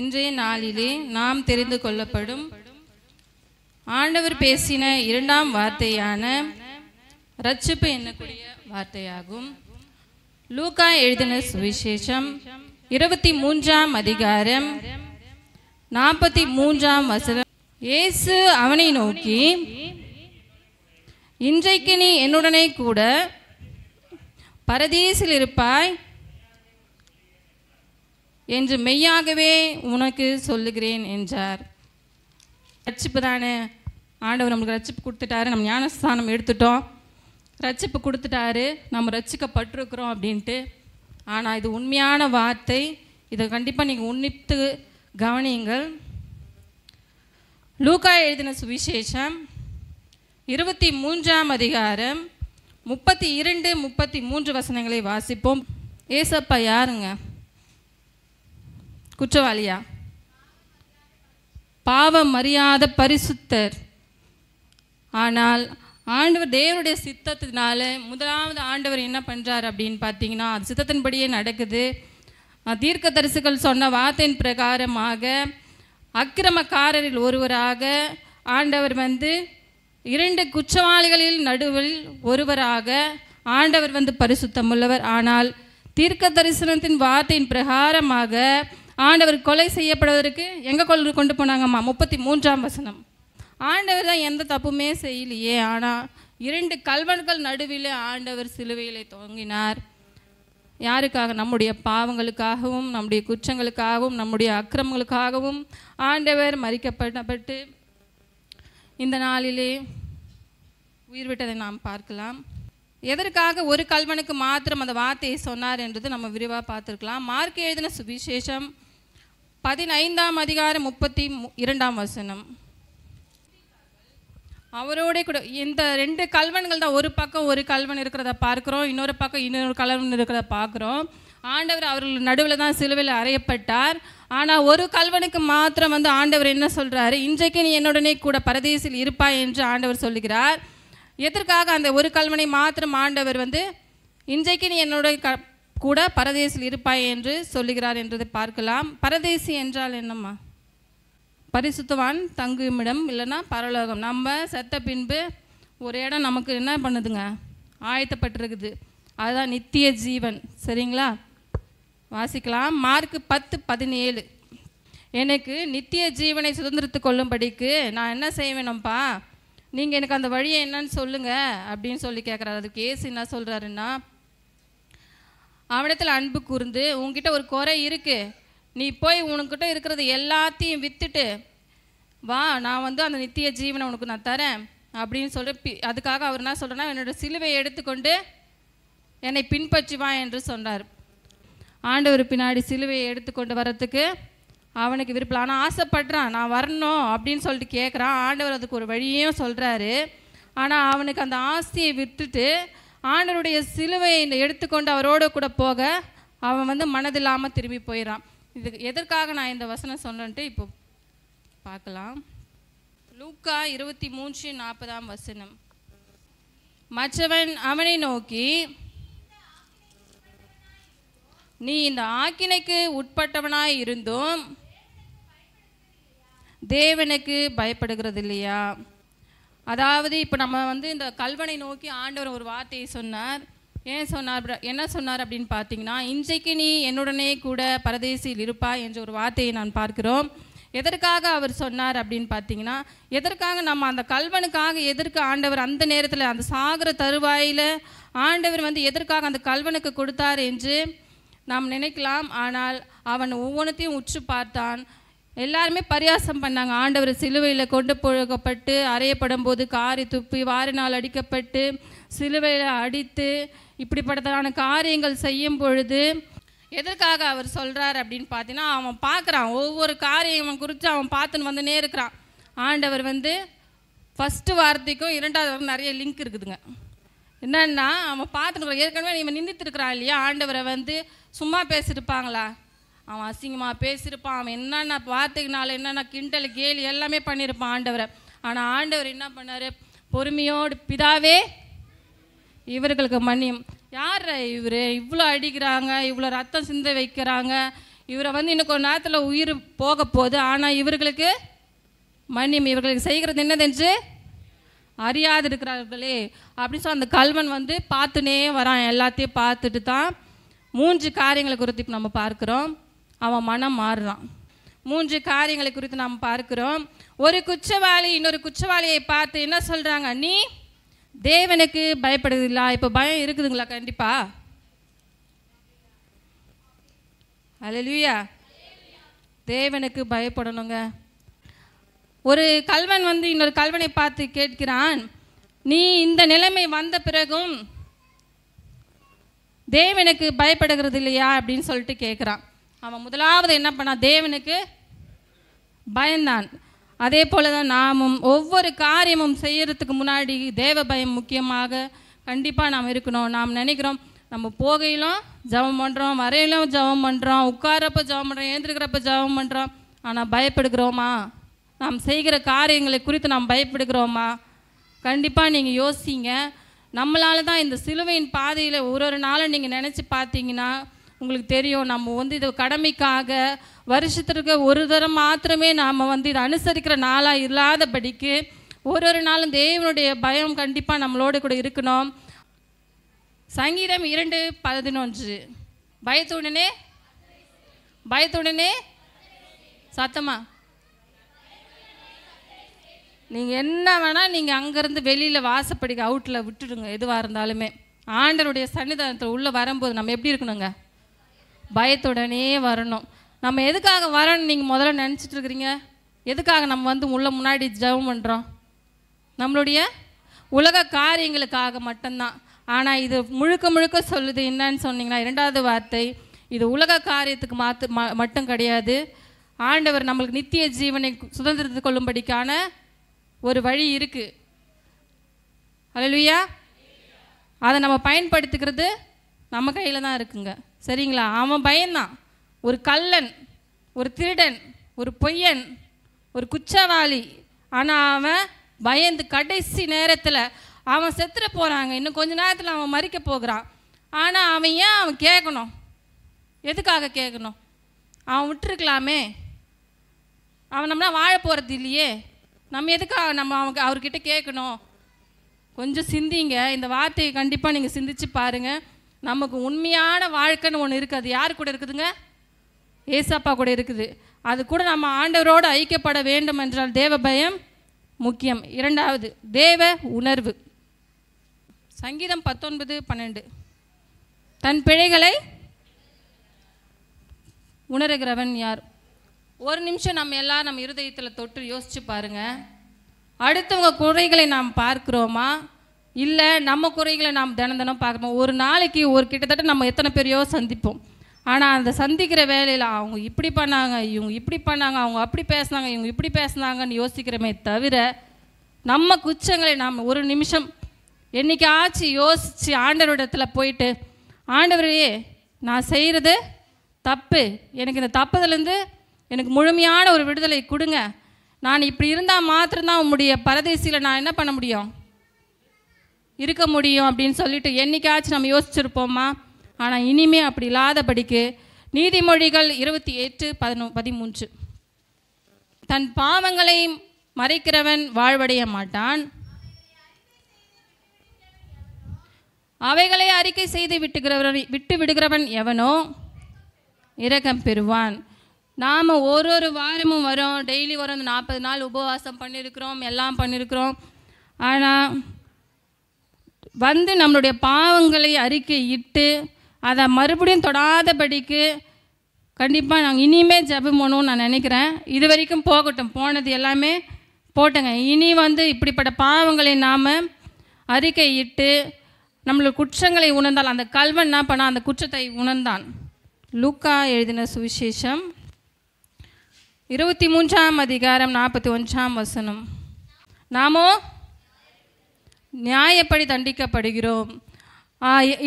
இன்றைய நாளிலே நாம் தெரிந்து கொள்ளப்படும் ஆண்டவர் பேசின இரண்டாம் வார்த்தையான ரட்சிப்பு என்னக்கூடிய வார்த்தையாகும் லூகா எழுதின சுவிசேஷம் இருபத்தி மூன்றாம் அதிகாரம் நாற்பத்தி மூன்றாம் வசனம் இயேசு அவனை நோக்கி இன்றைக்கு நீ என்னுடனே கூட பரதீசில் இருப்பாய் என்று மெய்யாகவே உனக்கு சொல்லுகிறேன் என்றார் ரட்சிப்பு தானே ஆண்டவர் நம்மளுக்கு ரட்சிப்பு கொடுத்துட்டாரு நம்ம ஞானஸ்தானம் எடுத்துட்டோம் ரட்சிப்பு கொடுத்துட்டாரு நம்ம ரட்சிக்கப்பட்டிருக்கிறோம் அப்படின்ட்டு ஆனால் இது உண்மையான வார்த்தை இதை கண்டிப்பாக நீங்கள் உன்னித்து கவனியுங்கள் லூக்கா எழுதின சுவிசேஷம் இருபத்தி மூன்றாம் அதிகாரம் முப்பத்தி இரண்டு முப்பத்தி மூன்று வசனங்களை வாசிப்போம் ஏசப்பா யாருங்க குற்றவாளியா பாவம் அறியாத பரிசுத்தர் ஆனால் ஆண்டவர் தேவனுடைய சித்தத்தினால முதலாவது ஆண்டவர் என்ன பண்ணுறார் அப்படின்னு பார்த்தீங்கன்னா அது சித்தத்தின்படியே நடக்குது தீர்க்க தரிசுகள் சொன்ன வார்த்தையின் பிரகாரமாக அக்கிரமக்காரரில் ஒருவராக ஆண்டவர் வந்து இரண்டு குற்றவாளிகளில் நடுவில் ஒருவராக ஆண்டவர் வந்து பரிசுத்தம் உள்ளவர் ஆனால் தீர்க்க தரிசனத்தின் வார்த்தையின் பிரகாரமாக ஆண்டவர் கொலை செய்யப்படுவதற்கு எங்கே கொள் கொண்டு போனாங்கம்மா முப்பத்தி மூன்றாம் வசனம் ஆண்டவர் தான் எந்த தப்புமே செய்யலையே ஆனால் இரண்டு கல்வன்கள் நடுவில் ஆண்டவர் சிலுவையிலே தொங்கினார் யாருக்காக நம்முடைய பாவங்களுக்காகவும் நம்முடைய குற்றங்களுக்காகவும் நம்முடைய அக்கிரமங்களுக்காகவும் ஆண்டவர் மறிக்கப்படப்பட்டு இந்த நாளிலே உயிர் விட்டதை நாம் பார்க்கலாம் எதற்காக ஒரு கல்வனுக்கு மாத்திரம் அந்த வார்த்தையை சொன்னார் என்றது நம்ம விரிவாக பார்த்துருக்கலாம் மார்க் எழுதின சுவிசேஷம் பதினைந்தாம் அதிகாரம் முப்பத்தி இரண்டாம் வசனம் அவரோட கூட இந்த ரெண்டு கல்வன்கள் தான் ஒரு பக்கம் ஒரு கல்வன் இருக்கிறத பார்க்குறோம் இன்னொரு பக்கம் இன்னொரு கல்வன் இருக்கிறத பார்க்குறோம் ஆண்டவர் அவர்கள் நடுவில் தான் சிலுவையில் அறையப்பட்டார் ஆனால் ஒரு கல்வனுக்கு மாத்திரம் வந்து ஆண்டவர் என்ன சொல்கிறாரு இன்றைக்கு நீ என்னுடனே கூட பரதேசில் இருப்பாய் என்று ஆண்டவர் சொல்லுகிறார் எதற்காக அந்த ஒரு கல்வனை மாத்திரம் ஆண்டவர் வந்து இன்றைக்கு நீ என்னுடைய க கூட பரதேசில் இருப்பாய் என்று சொல்லுகிறார் என்றதை பார்க்கலாம் பரதேசி என்றால் என்னம்மா பரிசுத்தவான் தங்குமிடம் இல்லைன்னா பரலோகம் நம்ம செத்த பின்பு ஒரு இடம் நமக்கு என்ன பண்ணுதுங்க ஆயத்தப்பட்டிருக்குது அதுதான் நித்திய ஜீவன் சரிங்களா வாசிக்கலாம் மார்க் பத்து பதினேழு எனக்கு நித்திய ஜீவனை சுதந்திரத்து கொள்ளும்படிக்கு நான் என்ன வேணும்ப்பா நீங்கள் எனக்கு அந்த வழியை என்னன்னு சொல்லுங்கள் அப்படின்னு சொல்லி கேட்குறாரு அதுக்கு ஏசு என்ன சொல்கிறாருன்னா அவனிடத்தில் அன்பு கூர்ந்து உங்ககிட்ட ஒரு குறை இருக்குது நீ போய் உனக்கிட்ட இருக்கிறது எல்லாத்தையும் விற்றுட்டு வா நான் வந்து அந்த நித்திய ஜீவனை உனக்கு நான் தரேன் அப்படின்னு சொல்லிட்டு அதுக்காக அவர் என்ன சொல்கிறேன்னா என்னோடய சிலுவையை எடுத்துக்கொண்டு என்னை பின்பற்றுவா வா என்று சொன்னார் ஆண்டவர் பின்னாடி சிலுவையை எடுத்துக்கொண்டு வரத்துக்கு அவனுக்கு விருப்பம் ஆனால் ஆசைப்படுறான் நான் வரணும் அப்படின்னு சொல்லிட்டு கேட்குறான் ஆண்டவர் அதுக்கு ஒரு வழியும் சொல்கிறாரு ஆனால் அவனுக்கு அந்த ஆசையை விட்டுட்டு ஆண்டருடைய சிலுவையை எடுத்துக்கொண்டு அவரோட கூட போக அவன் வந்து மனதில்லாமல் திரும்பி போயிடான் இது எதற்காக நான் இந்த வசனம் சொன்னேன்ட்டு இப்போ பார்க்கலாம் லூக்கா இருபத்தி மூன்று நாற்பதாம் வசனம் மற்றவன் அவனை நோக்கி நீ இந்த ஆக்கினைக்கு உட்பட்டவனாய் இருந்தும் தேவனுக்கு பயப்படுகிறது இல்லையா அதாவது இப்போ நம்ம வந்து இந்த கல்வனை நோக்கி ஆண்டவர் ஒரு வார்த்தையை சொன்னார் ஏன் சொன்னார் என்ன சொன்னார் அப்படின்னு பார்த்தீங்கன்னா இன்றைக்கு நீ என்னுடனே கூட பரதேசியில் இருப்பாய் என்ற ஒரு வார்த்தையை நான் பார்க்கிறோம் எதற்காக அவர் சொன்னார் அப்படின்னு பார்த்தீங்கன்னா எதற்காக நம்ம அந்த கல்வனுக்காக எதற்கு ஆண்டவர் அந்த நேரத்தில் அந்த சாகர தருவாயில் ஆண்டவர் வந்து எதற்காக அந்த கல்வனுக்கு கொடுத்தார் என்று நாம் நினைக்கலாம் ஆனால் அவன் ஒவ்வொன்றத்தையும் உற்று பார்த்தான் எல்லாருமே பரியாசம் பண்ணாங்க ஆண்டவர் சிலுவையில் கொண்டு போகப்பட்டு அறையப்படும் போது காரி துப்பி வாரினால் அடிக்கப்பட்டு சிலுவையில் அடித்து இப்படிப்பட்டதான காரியங்கள் செய்யும் பொழுது எதற்காக அவர் சொல்கிறார் அப்படின்னு பார்த்தீங்கன்னா அவன் பார்க்குறான் ஒவ்வொரு காரியம் குறித்து அவன் பார்த்துன்னு வந்துனே இருக்கிறான் ஆண்டவர் வந்து ஃபஸ்ட்டு வார்த்தைக்கும் இரண்டாவது வாரம் நிறைய லிங்க் இருக்குதுங்க என்னென்னா அவன் பார்த்துன்னு ஏற்கனவே இவன் நிந்தித்திருக்கிறான் இல்லையா ஆண்டவரை வந்து சும்மா இருப்பாங்களா அவன் அசிங்கமாக பேசியிருப்பான் அவன் என்னென்ன வார்த்தைக்குனால என்னென்ன கிண்டல் கேலி எல்லாமே பண்ணியிருப்பான் ஆண்டவரை ஆனால் ஆண்டவர் என்ன பண்ணார் பொறுமையோடு பிதாவே இவர்களுக்கு மன்னியும் யார் இவர் இவ்வளோ அடிக்கிறாங்க இவ்வளோ ரத்தம் சிந்த வைக்கிறாங்க இவரை வந்து இன்னும் கொஞ்ச நேரத்தில் உயிர் போக போகுது ஆனால் இவர்களுக்கு மன்னியும் இவர்களுக்கு செய்கிறது என்னதென்று அறியாது இருக்கிறார்களே அப்படின்னு சொல்லி அந்த கல்வன் வந்து பார்த்துனே வரான் எல்லாத்தையும் பார்த்துட்டு தான் மூன்று காரியங்களை குறித்து நம்ம பார்க்குறோம் அவன் மனம் மாறுறான் மூன்று காரியங்களை குறித்து நாம் பார்க்கிறோம் ஒரு குற்றவாளி இன்னொரு குற்றவாளியை பார்த்து என்ன சொல்கிறாங்க நீ தேவனுக்கு பயப்படுதுங்களா இப்போ பயம் இருக்குதுங்களா கண்டிப்பாக அலலுயா தேவனுக்கு பயப்படணுங்க ஒரு கல்வன் வந்து இன்னொரு கல்வனை பார்த்து கேட்கிறான் நீ இந்த நிலைமை வந்த பிறகும் தேவனுக்கு பயப்படுகிறது இல்லையா அப்படின்னு சொல்லிட்டு கேட்குறான் அவன் முதலாவது என்ன பண்ணான் தேவனுக்கு பயந்தான் அதே போல தான் நாமும் ஒவ்வொரு காரியமும் செய்யறதுக்கு முன்னாடி தேவ பயம் முக்கியமாக கண்டிப்பாக நாம் இருக்கணும் நாம் நினைக்கிறோம் நம்ம போகையிலும் ஜபம் பண்ணுறோம் வரையிலும் ஜபம் பண்ணுறோம் உட்கார்றப்ப ஜபம் பண்ணுறோம் ஏந்திருக்கிறப்ப ஜபம் பண்ணுறோம் ஆனால் பயப்படுகிறோமா நாம் செய்கிற காரியங்களை குறித்து நாம் பயப்படுகிறோமா கண்டிப்பாக நீங்கள் யோசிங்க நம்மளால தான் இந்த சிலுவையின் பாதையில் ஒரு ஒரு நாளும் நீங்கள் நினச்சி பார்த்தீங்கன்னா உங்களுக்கு தெரியும் நம்ம வந்து இது கடமைக்காக வருஷத்திற்கு ஒரு தரம் மாத்திரமே நாம் வந்து இதை அனுசரிக்கிற நாளாக இல்லாதபடிக்கு ஒரு ஒரு நாளும் தேவனுடைய பயம் கண்டிப்பாக நம்மளோட கூட இருக்கணும் சங்கீதம் இரண்டு பதினொன்று பயத்துடனே பயத்துடனே சத்தமா நீங்கள் என்ன வேணால் நீங்கள் அங்கேருந்து வெளியில் வாசப்படி அவுட்டில் விட்டுடுங்க எதுவாக இருந்தாலுமே ஆண்டருடைய சன்னிதானத்தில் உள்ளே வரும்போது நம்ம எப்படி இருக்கணுங்க பயத்துடனே வரணும் நம்ம எதுக்காக வரணும் நீங்கள் முதல்ல நினச்சிட்டு இருக்கிறீங்க எதுக்காக நம்ம வந்து உள்ள முன்னாடி ஜபம் பண்ணுறோம் நம்மளுடைய உலக காரியங்களுக்காக மட்டும்தான் ஆனால் இது முழுக்க முழுக்க சொல்லுது என்னன்னு சொன்னீங்கன்னா இரண்டாவது வார்த்தை இது உலக காரியத்துக்கு மாத்து மட்டும் கிடையாது ஆண்டவர் நம்மளுக்கு நித்திய ஜீவனை சுதந்திரத்து கொள்ளும்படிக்கான ஒரு வழி இருக்குது அலலுயா அதை நம்ம பயன்படுத்திக்கிறது நம்ம கையில் தான் இருக்குங்க சரிங்களா அவன் பயந்தான் ஒரு கல்லன் ஒரு திருடன் ஒரு பொய்யன் ஒரு குச்சவாளி ஆனால் அவன் பயந்து கடைசி நேரத்தில் அவன் செத்துட போகிறாங்க இன்னும் கொஞ்ச நேரத்தில் அவன் மறிக்க போகிறான் ஆனால் அவன் ஏன் அவன் கேட்கணும் எதுக்காக கேட்கணும் அவன் விட்டுருக்கலாமே அவன் நம்மளாம் வாழ போகிறது இல்லையே நம்ம எதுக்காக நம்ம அவங்க அவர்கிட்ட கேட்கணும் கொஞ்சம் சிந்திங்க இந்த வார்த்தையை கண்டிப்பாக நீங்கள் சிந்திச்சு பாருங்கள் நமக்கு உண்மையான வாழ்க்கைன்னு ஒன்று இருக்குது அது யார் கூட இருக்குதுங்க ஏசப்பா கூட இருக்குது அது கூட நம்ம ஆண்டவரோடு ஐக்கியப்பட வேண்டும் என்றால் தேவ பயம் முக்கியம் இரண்டாவது தேவ உணர்வு சங்கீதம் பத்தொன்பது பன்னெண்டு தன் பிழைகளை உணர்கிறவன் யார் ஒரு நிமிஷம் நம்ம எல்லாம் நம்ம இருதயத்தில் தொட்டு யோசிச்சு பாருங்கள் அடுத்தவங்க குறைகளை நாம் பார்க்குறோமா இல்லை நம்ம குறைகளை நாம் தினம் தினம் பார்க்கணும் ஒரு நாளைக்கு ஒரு கிட்டத்தட்ட நம்ம எத்தனை பேரையோ சந்திப்போம் ஆனால் அந்த சந்திக்கிற வேலையில் அவங்க இப்படி பண்ணாங்க இவங்க இப்படி பண்ணாங்க அவங்க அப்படி பேசினாங்க இவங்க இப்படி பேசினாங்கன்னு யோசிக்கிறோமே தவிர நம்ம குச்சங்களை நாம் ஒரு நிமிஷம் ஆச்சு யோசித்து ஆண்டவரிடத்தில் போயிட்டு ஆண்டவரையே நான் செய்கிறது தப்பு எனக்கு இந்த தப்புலேருந்து எனக்கு முழுமையான ஒரு விடுதலை கொடுங்க நான் இப்படி இருந்தால் மாத்திரம்தான் உங்களுடைய பரதேசியில் நான் என்ன பண்ண முடியும் இருக்க முடியும் அப்படின்னு சொல்லிட்டு என்னைக்காச்சும் நம்ம யோசிச்சிருப்போமா ஆனால் இனிமே அப்படி இல்லாதபடிக்கு நீதிமொழிகள் இருபத்தி எட்டு பதினொ பதிமூன்று தன் பாவங்களை மறைக்கிறவன் வாழ்வடைய மாட்டான் அவைகளை அறிக்கை செய்து விட்டுகிறவன் விட்டு விடுகிறவன் எவனோ இரக்கம் பெறுவான் நாம் ஒரு ஒரு வாரமும் வரோம் டெய்லி வரோம் நாற்பது நாள் உபவாசம் பண்ணியிருக்கிறோம் எல்லாம் பண்ணியிருக்கிறோம் ஆனால் வந்து நம்மளுடைய பாவங்களை அறிக்கை இட்டு அதை மறுபடியும் தொடாதபடிக்கு கண்டிப்பாக நாங்கள் இனியுமே ஜபம் பண்ணணும்னு நான் நினைக்கிறேன் இது வரைக்கும் போகட்டும் போனது எல்லாமே போட்டங்க இனி வந்து இப்படிப்பட்ட பாவங்களை நாம் அறிக்கை இட்டு நம்மளுடைய குற்றங்களை உணர்ந்தால் அந்த கல்வன் என்ன பண்ணால் அந்த குற்றத்தை உணர்ந்தான் லூக்கா எழுதின சுவிசேஷம் இருபத்தி மூன்றாம் அதிகாரம் நாற்பத்தி ஒன்றாம் வசனம் நாமோ நியாயப்படி தண்டிக்கப்படுகிறோம்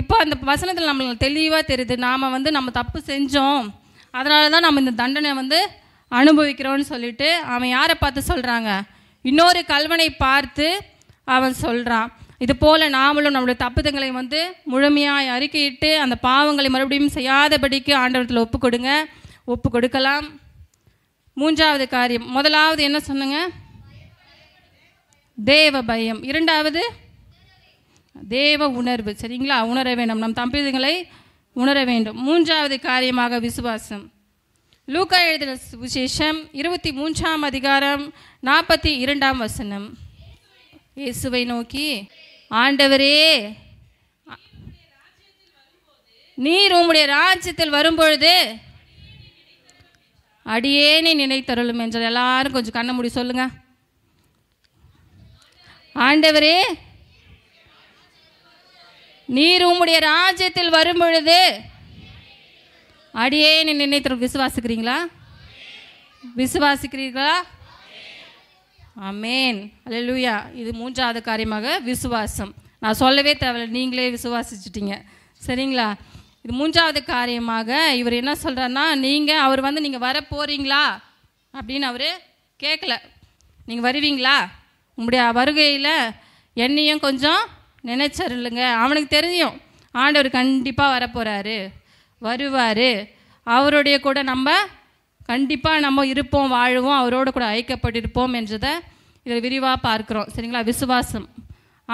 இப்போ அந்த வசனத்தில் நம்மளுக்கு தெளிவாக தெரியுது நாம் வந்து நம்ம தப்பு செஞ்சோம் அதனால தான் நம்ம இந்த தண்டனை வந்து அனுபவிக்கிறோன்னு சொல்லிட்டு அவன் யாரை பார்த்து சொல்கிறாங்க இன்னொரு கல்வனை பார்த்து அவன் சொல்கிறான் இது போல் நாமளும் நம்மளுடைய தப்புதங்களை வந்து முழுமையாக அறிக்கையிட்டு அந்த பாவங்களை மறுபடியும் செய்யாதபடிக்கு ஆண்டவரத்தில் ஒப்பு கொடுங்க ஒப்பு கொடுக்கலாம் மூன்றாவது காரியம் முதலாவது என்ன சொன்னங்க தேவ பயம் இரண்டாவது தேவ உணர்வு சரிங்களா உணர வேண்டும் நம் தம்பிதங்களை உணர வேண்டும் மூன்றாவது காரியமாக விசுவாசம் லூக்கா எழுதின விசேஷம் இருபத்தி மூன்றாம் அதிகாரம் நாற்பத்தி இரண்டாம் வசனம் இயேசுவை நோக்கி ஆண்டவரே நீர் உம்முடைய ராஜ்யத்தில் வரும்பொழுது அடியேனே நினைத்தருளும் என்றால் எல்லாரும் கொஞ்சம் கண்ண முடி சொல்லுங்கள் ஆண்டவரே நீர் உம்முடைய ராஜ்யத்தில் வரும் பொழுது அடியே நினைத்து விசுவாசிக்கிறீங்களா விசுவாசிக்கிறீர்களா அமேன் லூயா இது மூன்றாவது காரியமாக விசுவாசம் நான் சொல்லவே தேவையில்லை நீங்களே விசுவாசிச்சிட்டிங்க சரிங்களா இது மூன்றாவது காரியமாக இவர் என்ன சொல்கிறாருன்னா நீங்கள் அவர் வந்து நீங்கள் வர போகிறீங்களா அப்படின்னு அவர் கேட்கல நீங்கள் வருவீங்களா உங்களுடைய வருகையில் என்னையும் கொஞ்சம் நினைச்சருளுங்க அவனுக்கு தெரியும் ஆண்டவர் கண்டிப்பாக வரப்போகிறாரு வருவார் அவருடைய கூட நம்ம கண்டிப்பாக நம்ம இருப்போம் வாழ்வோம் அவரோட கூட ஐக்கப்பட்டிருப்போம் என்றதை இதில் விரிவாக பார்க்குறோம் சரிங்களா விசுவாசம்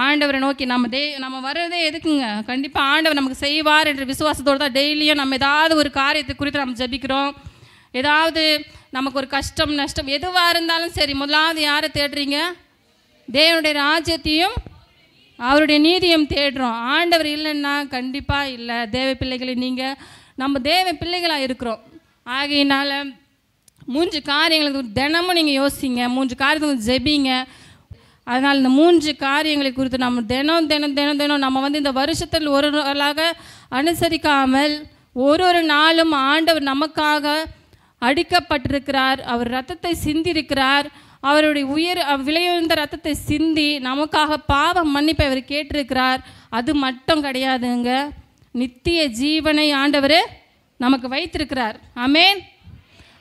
ஆண்டவரை நோக்கி நம்ம டெய் நம்ம வர்றதே எதுக்குங்க கண்டிப்பாக ஆண்டவர் நமக்கு செய்வார் என்ற விசுவாசத்தோடு தான் டெய்லியும் நம்ம ஏதாவது ஒரு காரியத்தை குறித்து நம்ம ஜபிக்கிறோம் ஏதாவது நமக்கு ஒரு கஷ்டம் நஷ்டம் எதுவாக இருந்தாலும் சரி முதலாவது யாரை தேடுறீங்க தேவனுடைய ராஜ்யத்தையும் அவருடைய நீதியும் தேடுறோம் ஆண்டவர் இல்லைன்னா கண்டிப்பாக இல்லை தேவ பிள்ளைகளை நீங்கள் நம்ம தேவ பிள்ளைகளாக இருக்கிறோம் ஆகையினால் மூன்று காரியங்களுக்கு தினமும் நீங்கள் யோசிங்க மூன்று காரியத்துக்கு ஜெபிங்க அதனால் இந்த மூன்று காரியங்களை குறித்து நம்ம தினம் தினம் தினம் தினம் நம்ம வந்து இந்த வருஷத்தில் ஒரு நாளாக அனுசரிக்காமல் ஒரு ஒரு நாளும் ஆண்டவர் நமக்காக அடிக்கப்பட்டிருக்கிறார் அவர் ரத்தத்தை சிந்திருக்கிறார் அவருடைய உயர் விலையுந்த ரத்தத்தை சிந்தி நமக்காக பாவம் மன்னிப்பை அவர் கேட்டிருக்கிறார் அது மட்டும் கிடையாதுங்க நித்திய ஜீவனை ஆண்டவர் நமக்கு வைத்திருக்கிறார் அமேன்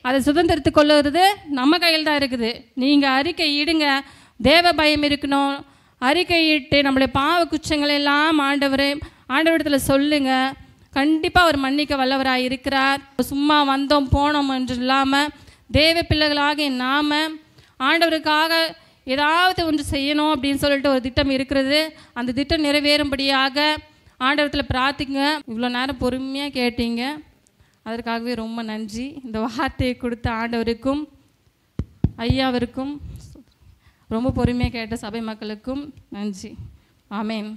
அதை சுதந்திரத்து கொள்ளுறது நம்ம கையில் தான் இருக்குது நீங்கள் அறிக்கை இடுங்க தேவ பயம் இருக்கணும் அறிக்கையிட்டு நம்மளுடைய பாவ குச்சங்கள் எல்லாம் ஆண்டவர் ஆண்டவரிடத்தில் சொல்லுங்கள் கண்டிப்பாக அவர் மன்னிக்க வல்லவராக இருக்கிறார் சும்மா வந்தோம் போனோம் என்று இல்லாமல் தேவ பிள்ளைகளாக நாம் ஆண்டவருக்காக ஏதாவது ஒன்று செய்யணும் அப்படின்னு சொல்லிட்டு ஒரு திட்டம் இருக்கிறது அந்த திட்டம் நிறைவேறும்படியாக ஆண்டவரத்தில் பிரார்த்திங்க இவ்வளோ நேரம் பொறுமையாக கேட்டீங்க அதற்காகவே ரொம்ப நன்றி இந்த வார்த்தையை கொடுத்த ஆண்டவருக்கும் ஐயாவிற்கும் ரொம்ப பொறுமையாக கேட்ட சபை மக்களுக்கும் நன்றி ஆமேன்